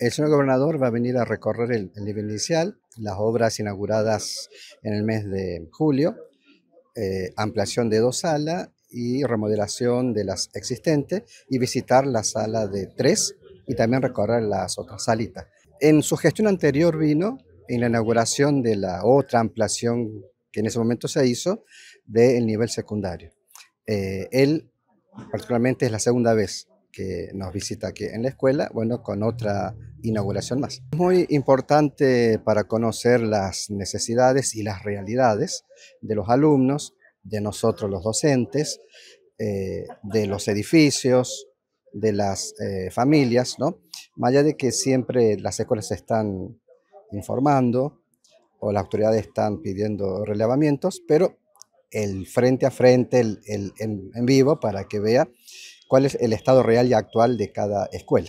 El señor gobernador va a venir a recorrer el, nivel inicial, las obras inauguradas en el mes de julio, eh, ampliación de dos salas y remodelación de las existentes y visitar la sala de tres y también recorrer las otras salitas. En su gestión anterior vino en la inauguración de la otra ampliación que en ese momento se hizo del nivel secundario. Eh, él particularmente es la segunda vez que nos visita aquí en la escuela, bueno, con otra inauguración más. es Muy importante para conocer las necesidades y las realidades de los alumnos, de nosotros los docentes, eh, de los edificios, de las eh, familias, ¿no? Más allá de que siempre las escuelas están informando o las autoridades están pidiendo relevamientos, pero el frente a frente, el, en vivo, para que vea cuál es el estado real y actual de cada escuela.